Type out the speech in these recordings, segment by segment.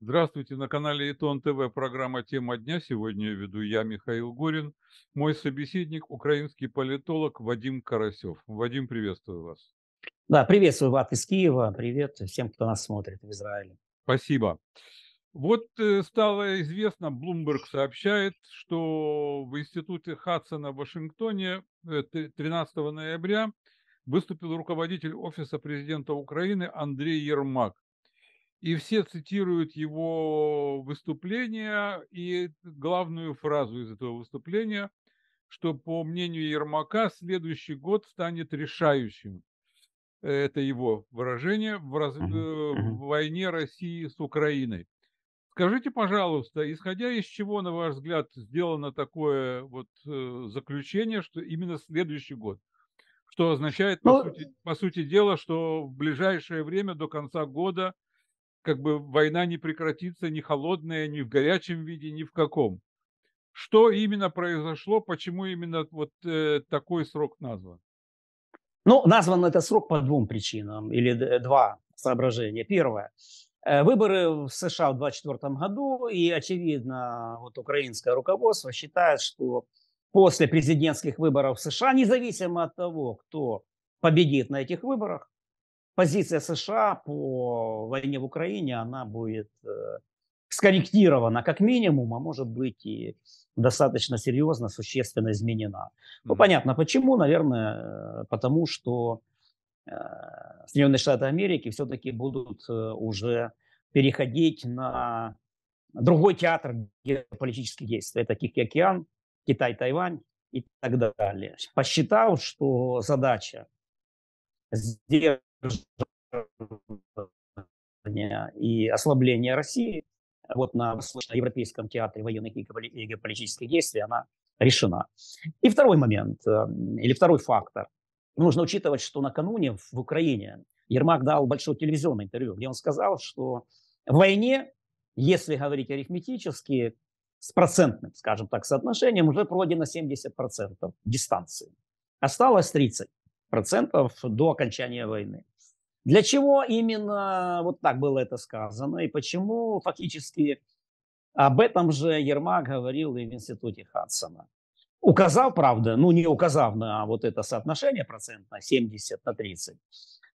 Здравствуйте, на канале Итон ТВ программа «Тема дня». Сегодня веду я, Михаил Горин. Мой собеседник – украинский политолог Вадим Карасев. Вадим, приветствую вас. Да, приветствую, вас из Киева. Привет всем, кто нас смотрит в Израиле. Спасибо. Вот э, стало известно, Bloomberg сообщает, что в институте Хадсона в Вашингтоне 13 э, ноября выступил руководитель Офиса президента Украины Андрей Ермак и все цитируют его выступление и главную фразу из этого выступления, что, по мнению Ермака, следующий год станет решающим. Это его выражение в, раз... Э, в войне России с Украиной. Скажите, пожалуйста, исходя из чего, на ваш взгляд, сделано такое вот э, заключение, что именно следующий год? Что означает, по, ну, сути, по сути дела, что в ближайшее время, до конца года, как бы война не прекратится ни холодная, ни в горячем виде, ни в каком. Что именно произошло, почему именно вот э, такой срок назван? Ну, назван этот срок по двум причинам, или э, два соображения. Первое. Э, выборы в США в 2024 году, и, очевидно, вот украинское руководство считает, что после президентских выборов в США, независимо от того, кто победит на этих выборах, позиция США по войне в Украине, она будет э, скорректирована как минимум, а может быть и достаточно серьезно, существенно изменена. Ну, понятно почему, наверное, э, потому что э, Соединенные Штаты Америки все-таки будут уже переходить на другой театр геополитических действий, таких как океан, Китай, Тайвань и так далее. Посчитал, что задача сделать и ослабление России вот на Европейском театре военных и геополитических действий, она решена. И второй момент, э, или второй фактор. Нужно учитывать, что накануне в Украине Ермак дал большое телевизионное интервью, где он сказал, что в войне, если говорить арифметически, с процентным, скажем так, соотношением уже пройдено 70% дистанции. Осталось 30% до окончания войны. Для чего именно вот так было это сказано и почему фактически об этом же Ермак говорил и в институте Хадсона. указал, правда, ну не указав на вот это соотношение процентное 70 на 30,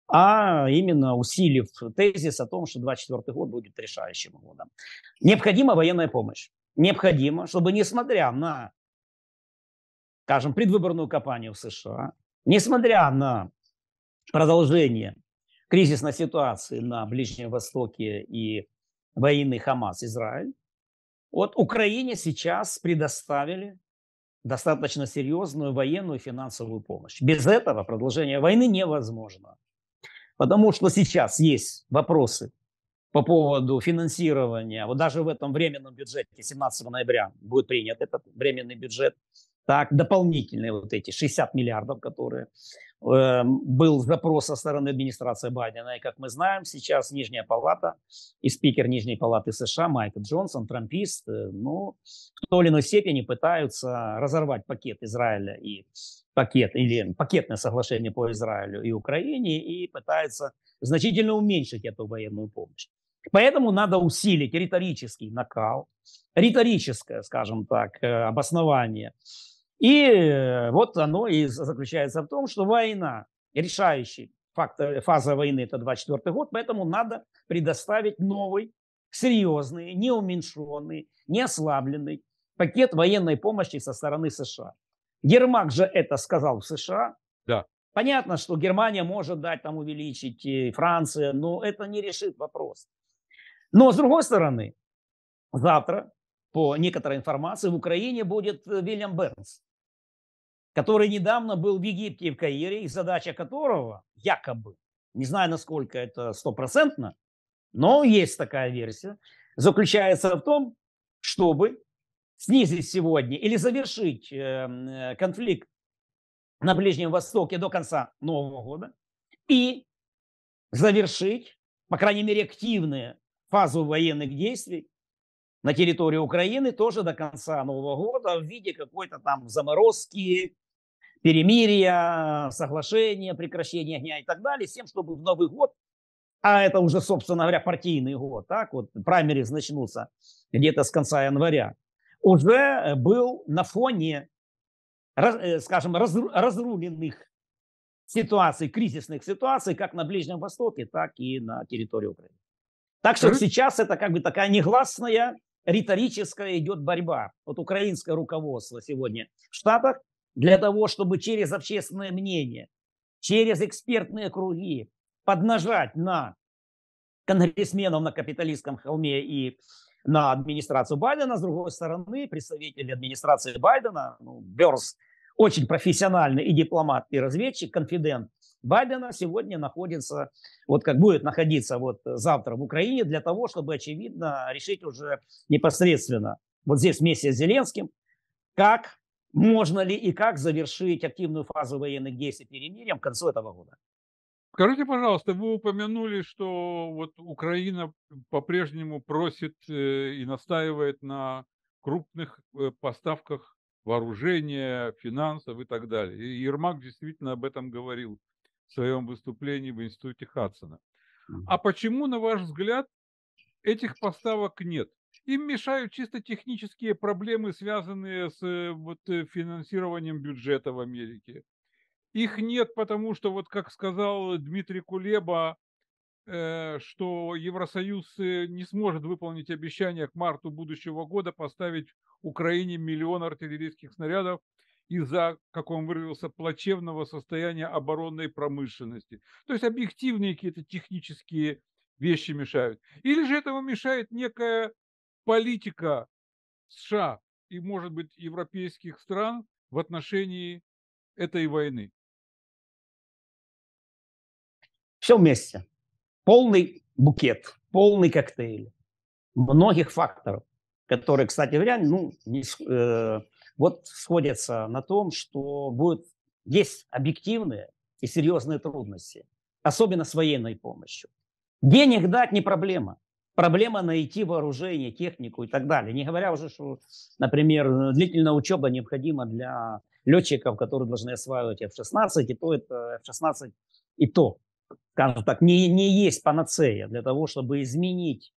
а именно усилив тезис о том, что 24 год будет решающим годом. Необходима военная помощь. Необходимо, чтобы несмотря на, скажем, предвыборную кампанию в США, несмотря на продолжение кризисной ситуации на Ближнем Востоке и войны Хамас-Израиль, вот Украине сейчас предоставили достаточно серьезную военную и финансовую помощь. Без этого продолжение войны невозможно. Потому что сейчас есть вопросы по поводу финансирования. Вот даже в этом временном бюджете 17 ноября будет принят этот временный бюджет. Так, дополнительные вот эти 60 миллиардов, которые Эм, был запрос со стороны администрации Байдена, и, как мы знаем, сейчас Нижняя палата и спикер Нижней палаты США Майк Джонсон, трампист, э, ну, в той или иной степени пытаются разорвать пакет Израиля и пакет, или пакетное соглашение по Израилю и Украине, и пытаются значительно уменьшить эту военную помощь. Поэтому надо усилить риторический накал, риторическое, скажем так, э, обоснование и вот оно и заключается в том, что война, решающий фактор, э, фаза войны – это 24 год, поэтому надо предоставить новый, серьезный, не уменьшенный, не ослабленный пакет военной помощи со стороны США. Гермак же это сказал в США. Да. Понятно, что Германия может дать там увеличить, и Франция, но это не решит вопрос. Но, с другой стороны, завтра, по некоторой информации, в Украине будет э, Вильям Бернс который недавно был в Египте и в Каире, и задача которого якобы, не знаю, насколько это стопроцентно, но есть такая версия, заключается в том, чтобы снизить сегодня или завершить эм, э, конфликт на Ближнем Востоке до конца Нового года и завершить, по крайней мере, активные фазу военных действий на территории Украины тоже до конца Нового года в виде какой-то там заморозки, перемирия, соглашения, прекращения огня и так далее, с тем, чтобы в Новый год, а это уже, собственно говоря, партийный год, так вот, праймерис начнутся где-то с конца января, уже был на фоне, э, скажем, разруленных ситуаций, кризисных ситуаций, как на Ближнем Востоке, так и на территории Украины. Так что сейчас это как бы такая негласная риторическая идет борьба. Вот украинское руководство сегодня в Штатах для того, чтобы через общественное мнение, через экспертные круги поднажать на конгрессменов на капиталистском холме и на администрацию Байдена. С другой стороны, представители администрации Байдена, ну, Берс, очень профессиональный и дипломат, и разведчик, конфидент, Байдена сегодня находится, вот как будет находиться вот завтра в Украине, для того, чтобы, очевидно, решить уже непосредственно вот здесь вместе с Зеленским, как можно ли и как завершить активную фазу военных действий перемирием к концу этого года. Скажите, пожалуйста, вы упомянули, что вот Украина по-прежнему просит э, и настаивает на крупных э, поставках вооружения, финансов и так далее. И Ермак действительно об этом говорил в своем выступлении в институте Хадсона. А почему, на ваш взгляд, этих поставок нет? Им мешают чисто технические проблемы, связанные с э, вот, э, финансированием бюджета в Америке. Их нет, потому что, вот как сказал Дмитрий Кулеба, э, что Евросоюз э, не сможет выполнить обещание к марту будущего года поставить Украине миллион артиллерийских снарядов из-за, как он выразился, плачевного состояния оборонной промышленности. То есть объективные какие-то технические вещи мешают. Или же этому мешает некая политика США и, может быть, европейских стран в отношении этой войны. Все вместе. Полный букет, полный коктейль многих факторов, которые, кстати говоря, ну, не, э, вот сходятся на том, что будут, есть объективные и серьезные трудности, особенно с военной помощью. Денег дать не проблема. Проблема найти вооружение, технику и так далее. Не говоря уже, что, например, э, длительная учеба необходима для летчиков, которые должны осваивать F-16, и то это F-16 и то, скажем так, не, не есть панацея для того, чтобы изменить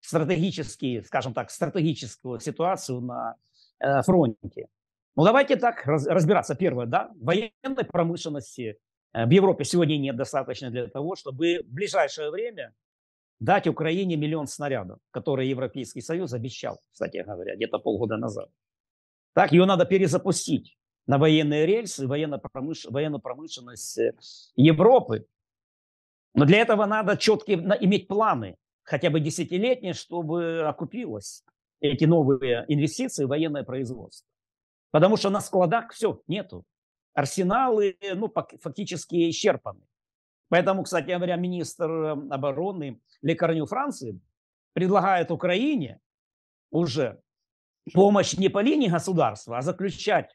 стратегические, скажем так, стратегическую ситуацию на э, фронте. Ну, давайте так разбираться. Первое, да, военной промышленности э, в Европе сегодня нет достаточно для того, чтобы в ближайшее время дать Украине миллион снарядов, которые Европейский Союз обещал, кстати говоря, где-то полгода назад. Так, ее надо перезапустить на военные рельсы, военно военную промышленность э, Европы. Но для этого надо четкие иметь планы, хотя бы десятилетние, чтобы окупилось эти новые инвестиции в военное производство. Потому что на складах все, нету. Арсеналы, ну, фактически исчерпаны. Поэтому, кстати говоря, министр эм, обороны Лекарню Франции предлагает Украине уже помощь не по линии государства, а заключать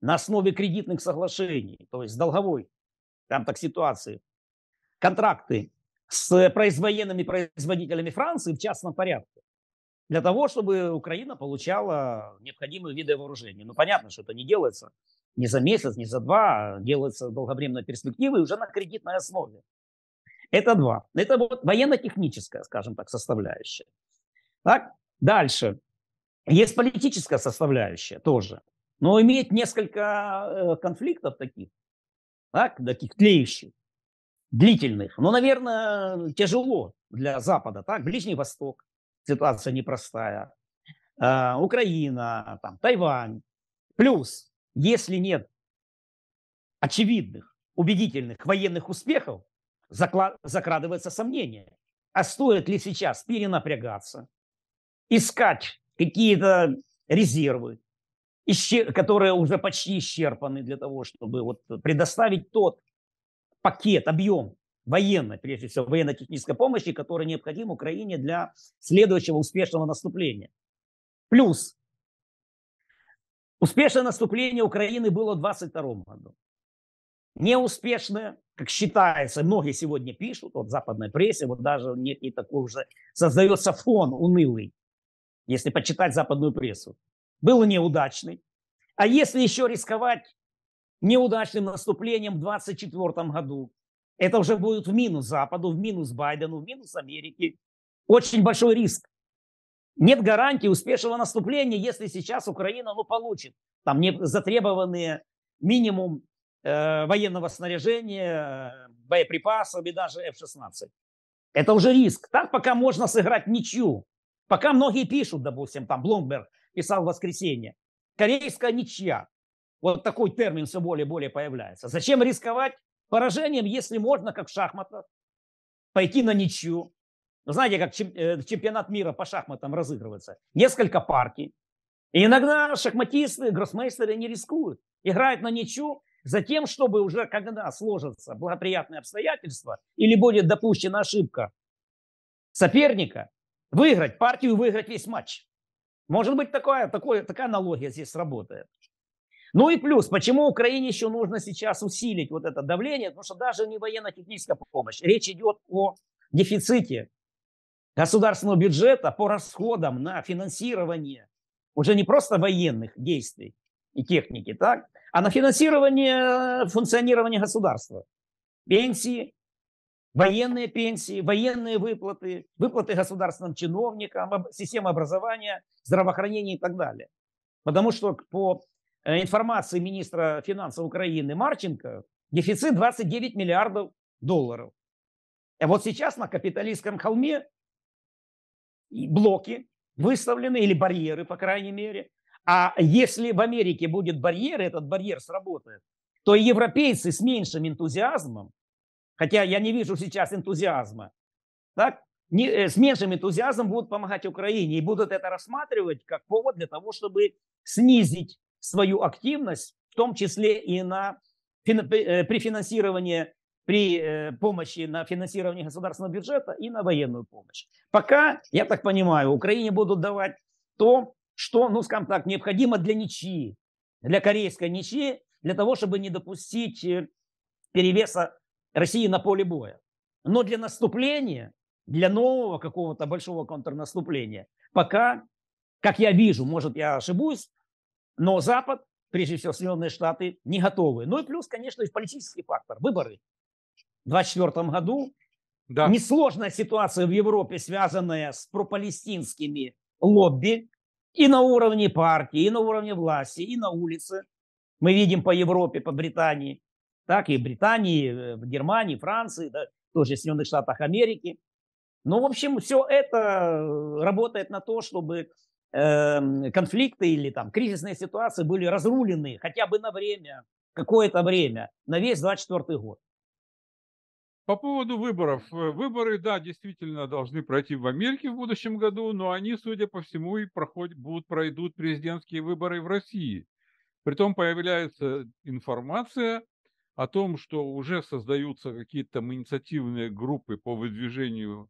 на основе кредитных соглашений, то есть долговой, там так ситуации, контракты с произвоенными производителями Франции в частном порядке для того, чтобы Украина получала необходимые виды вооружения. Ну, понятно, что это не делается не за месяц, не за два, а делается долговременная перспектива уже на кредитной основе. Это два. Это вот военно-техническая, скажем так, составляющая. Так? Дальше. Есть политическая составляющая тоже. Но имеет несколько э, конфликтов таких, так, таких тлеющих, длительных. Но, наверное, тяжело для Запада, так, Ближний Восток, ситуация непростая. Э, Украина, там, Тайвань. Плюс, если нет очевидных, убедительных военных успехов, закрадывается сомнение. А стоит ли сейчас перенапрягаться, искать какие-то резервы, которые уже почти исчерпаны для того, чтобы вот предоставить тот пакет, объем военной, прежде всего, военно-технической помощи, которая необходима Украине для следующего успешного наступления. Плюс успешное наступление Украины было в 22 году. Неуспешное, как считается, многие сегодня пишут, вот в западной прессе, вот даже некий такой уже создается фон унылый, если почитать западную прессу. было неудачный. А если еще рисковать неудачным наступлением в 24 году, это уже будет в минус Западу, в минус Байдену, в минус Америке. Очень большой риск. Нет гарантии успешного наступления, если сейчас Украина ну, получит там не затребованные минимум э, военного снаряжения, э, боеприпасов и даже F-16. Это уже риск. Так пока можно сыграть ничью. Пока многие пишут, допустим, там Блумберг писал в воскресенье, корейская ничья. Вот такой термин все более и более появляется. Зачем рисковать Поражением, если можно, как в шахматах, пойти на ничью. Ну, знаете, как э, чемпионат мира по шахматам разыгрывается. Несколько партий. И иногда шахматисты, гроссмейстеры не рискуют. Играют на ничью, затем, чтобы уже когда сложатся благоприятные обстоятельства или будет допущена ошибка соперника, выиграть партию и выиграть весь матч. Может быть, такое, такое, такая аналогия здесь работает. Ну и плюс, почему Украине еще нужно сейчас усилить вот это давление, потому что даже не военно-техническая помощь, речь идет о дефиците государственного бюджета по расходам на финансирование уже не просто военных действий и техники, так, а на финансирование э, функционирования государства. Пенсии, военные пенсии, военные выплаты, выплаты государственным чиновникам, система образования, здравоохранения и так далее. Потому что по Э, информации министра финансов Украины Марченко, дефицит 29 миллиардов долларов. А вот сейчас на капиталистском холме блоки выставлены, или барьеры, по крайней мере. А если в Америке будет барьер, этот барьер сработает, то европейцы с меньшим энтузиазмом, хотя я не вижу сейчас энтузиазма, так, не, э, с меньшим энтузиазмом будут помогать Украине и будут это рассматривать как повод для того, чтобы снизить свою активность, в том числе и на, э, при финансировании, при э, помощи на финансирование государственного бюджета и на военную помощь. Пока, я так понимаю, Украине будут давать то, что, ну, скажем так, необходимо для ничьи, для корейской ничьи, для того, чтобы не допустить э, перевеса России на поле боя. Но для наступления, для нового какого-то большого контрнаступления, пока, как я вижу, может я ошибусь, но Запад, прежде всего Соединенные Штаты, не готовы. Ну и плюс, конечно, и политический фактор – выборы. В 2024 году да. несложная ситуация в Европе, связанная с пропалестинскими лобби и на уровне партии, и на уровне власти, и на улице. Мы видим по Европе, по Британии, так и в Британии, э, в Германии, Франции, да, тоже в Соединенных Штатах Америки. Ну, в общем, все это э, работает на то, чтобы Эм, конфликты или там кризисные ситуации были разрулены хотя бы на время, какое-то время, на весь 24 год. По поводу выборов. Э, выборы, да, действительно должны пройти в Америке в будущем году, но они, судя по всему, и проходят, будут, пройдут президентские выборы в России. Притом появляется информация о том, что уже создаются какие-то инициативные группы по выдвижению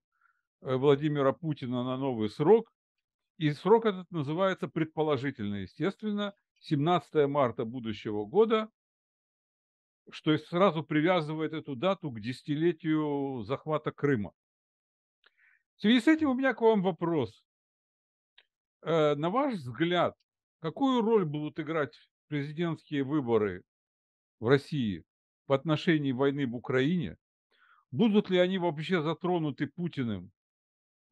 э, Владимира Путина на новый срок. И срок этот называется предположительно, естественно, 17 марта будущего года, что сразу привязывает эту дату к десятилетию захвата Крыма. В связи с этим у меня к вам вопрос. Э, на ваш взгляд, какую роль будут играть президентские выборы в России в отношении войны в Украине? Будут ли они вообще затронуты Путиным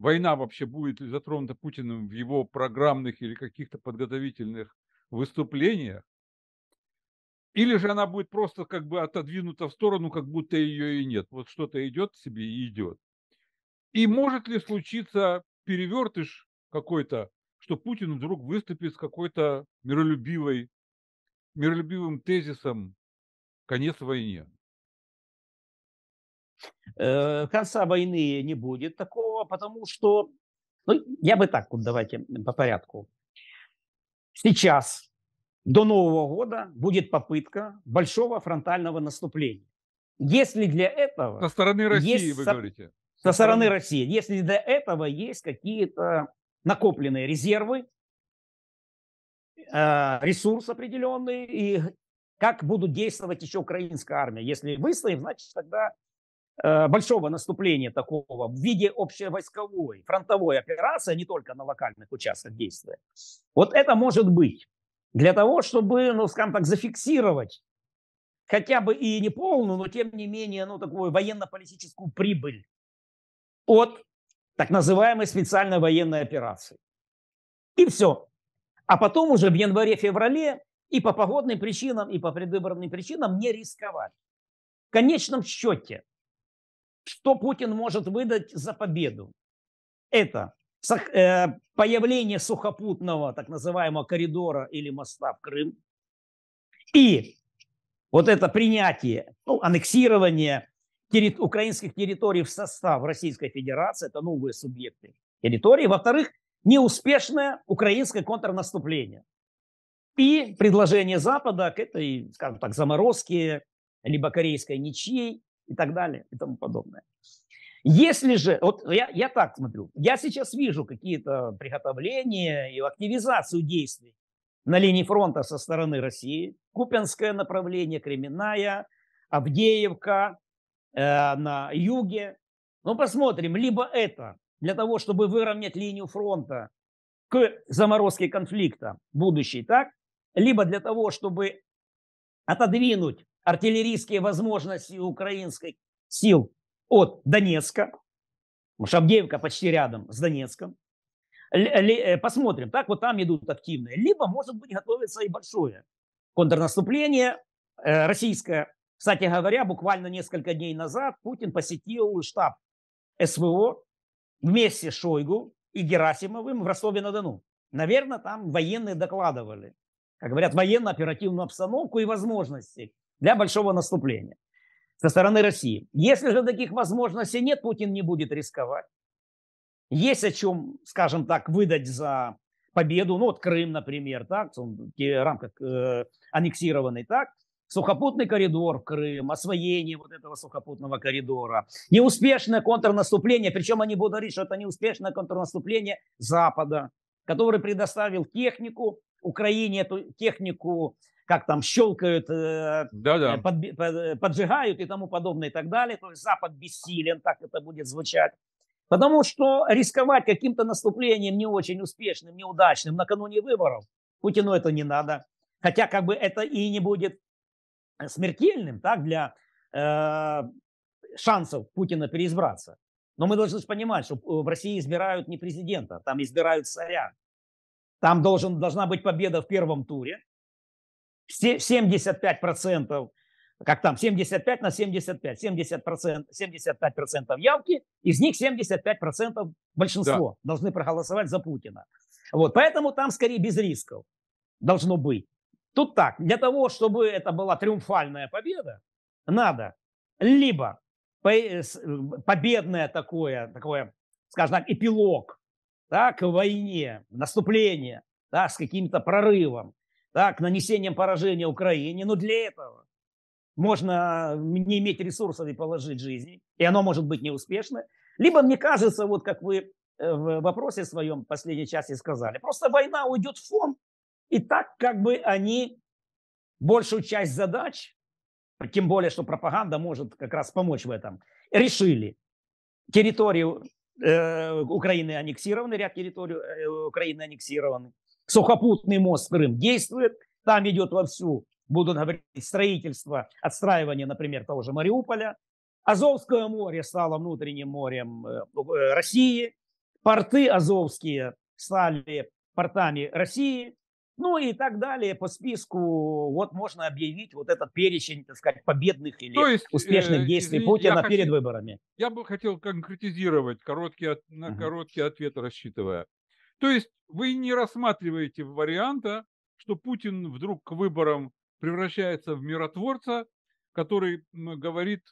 война вообще будет ли затронута Путиным в его программных или каких-то подготовительных выступлениях, или же она будет просто как бы отодвинута в сторону, как будто ее и нет. Вот что-то идет себе и идет. И может ли случиться перевертыш какой-то, что Путин вдруг выступит с какой-то миролюбивой, миролюбивым тезисом «конец войне». Э, конца войны не будет такого, потому что... Ну, я бы так вот, давайте по порядку. Сейчас, до Нового года, будет попытка большого фронтального наступления. Если для этого... Со стороны России, есть... вы говорите. Со, со стороны России. Если для этого есть какие-то накопленные резервы, э, ресурс определенный, и как будут действовать еще украинская армия. Если выстоим, значит, тогда Э, большого наступления такого в виде общевойсковой фронтовой операции, а не только на локальных участках действия. Вот это может быть для того, чтобы, ну, скажем так, зафиксировать хотя бы и не полную, но тем не менее, ну, такую военно-политическую прибыль от так называемой специальной военной операции. И все. А потом уже в январе-феврале и по погодным причинам, и по предвыборным причинам не рисковать. В конечном счете – что Путин может выдать за победу? Это э, появление сухопутного так называемого коридора или моста в Крым и вот это принятие, ну, аннексирование терри- украинских территорий в состав Российской Федерации, это новые субъекты территории. Во-вторых, неуспешное украинское контрнаступление. И предложение Запада к этой, скажем так, заморозке, либо корейской ничьей, и так далее и тому подобное. Если же, вот я, я так смотрю, я сейчас вижу какие-то приготовления и активизацию действий на линии фронта со стороны России. Купинское направление, Кременная, Авдеевка э, на юге. Ну, посмотрим, либо это для того, чтобы выровнять линию фронта к заморозке конфликта будущей, так? Либо для того, чтобы отодвинуть артиллерийские возможности украинских сил от Донецка. Потому почти рядом с Донецком. Э, посмотрим, так вот там идут активные. Либо, может быть, готовится и большое контрнаступление э, российское. Кстати говоря, буквально несколько дней назад Путин посетил штаб СВО вместе с Шойгу и Герасимовым в Ростове-на-Дону. Наверное, там военные докладывали, как говорят, военно-оперативную обстановку и возможности для большого наступления со стороны России. Если же таких возможностей нет, Путин не будет рисковать. Есть о чем, скажем так, выдать за победу. Ну вот Крым, например, так, он в рамках э, аннексированный, так. Сухопутный коридор в Крым, освоение вот этого сухопутного коридора, неуспешное контрнаступление, причем они будут говорить, что это неуспешное контрнаступление Запада, который предоставил технику Украине, эту технику как там щелкают, э, да э, -да. Под, под, э, поджигают и тому подобное и так далее. То есть Запад бессилен, так это будет звучать. Потому что рисковать каким-то наступлением не очень успешным, неудачным накануне выборов, Путину это не надо. Хотя как бы это и не будет смертельным так, для э, шансов Путина переизбраться. Но мы должны понимать, что в России избирают не президента, там избирают царя. Там должен, должна быть победа в первом туре, 75%, как там, 75 на 75, 70%, 75% явки, из них 75% большинство да. должны проголосовать за Путина. Вот, поэтому там скорее без рисков должно быть. Тут так, для того, чтобы это была триумфальная победа, надо либо э, э, победное такое, такое, скажем так, эпилог да, к войне, наступление да, с каким-то прорывом, так, нанесением поражения Украине, но для этого можно а, не иметь ресурсов и положить жизни, и оно может быть неуспешно. Либо, мне кажется, вот как вы э, в вопросе своем в последней части сказали, просто война уйдет в фон, и так как бы они большую часть задач, тем более, что пропаганда может как раз помочь в этом, решили. Территорию э, Украины аннексированы, ряд территорий э, Украины аннексированы сухопутный мост Крым действует, там идет вовсю, будут говорить, строительство, отстраивание, например, того же Мариуполя. Азовское море стало внутренним морем э, э, России, порты азовские стали портами России, ну и так далее по списку. Вот можно объявить вот этот перечень, так сказать, победных или То есть, успешных э, действий э, извините, Путина перед хотел, выборами. Я бы хотел конкретизировать, короткий, на uh-huh. короткий ответ рассчитывая. То есть вы не рассматриваете варианта, что Путин вдруг к выборам превращается в миротворца, который говорит,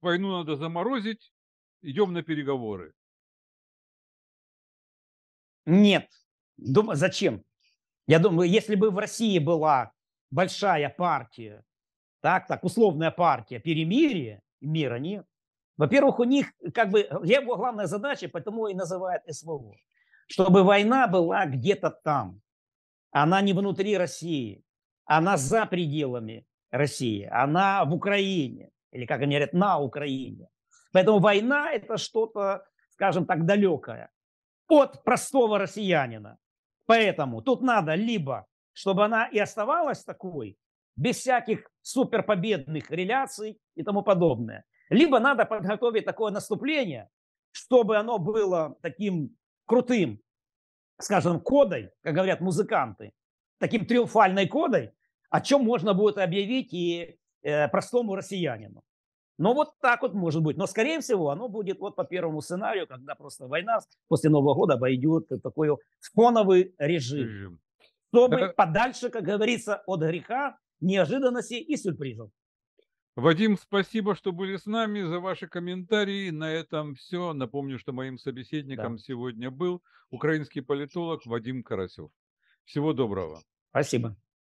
войну надо заморозить, идем на переговоры. Нет. Дум... Зачем? Я думаю, если бы в России была большая партия, так, так, условная партия перемирия, мира нет. Во-первых, у них э, как бы э, его главная задача, поэтому и называют СВО чтобы война была где-то там. Она не внутри России, она за пределами России, она в Украине, или, как они говорят, на Украине. Поэтому война – это что-то, скажем так, далекое от простого россиянина. Поэтому тут надо либо, чтобы она и оставалась такой, без всяких суперпобедных реляций и тому подобное. Либо надо подготовить такое наступление, чтобы оно было таким крутым, скажем, кодой, как говорят музыканты, таким триумфальной кодой, о чем можно будет объявить и э, простому россиянину. Но вот так вот может быть. Но, скорее всего, оно будет вот по первому сценарию, когда просто война после Нового года обойдет такой фоновый режим, чтобы а подальше, как говорится, от греха, неожиданностей и сюрпризов. Вадим, спасибо, что были с нами, за ваши комментарии. На этом все. Напомню, что моим собеседником да. сегодня был украинский политолог Вадим Карасев. Всего доброго. Спасибо.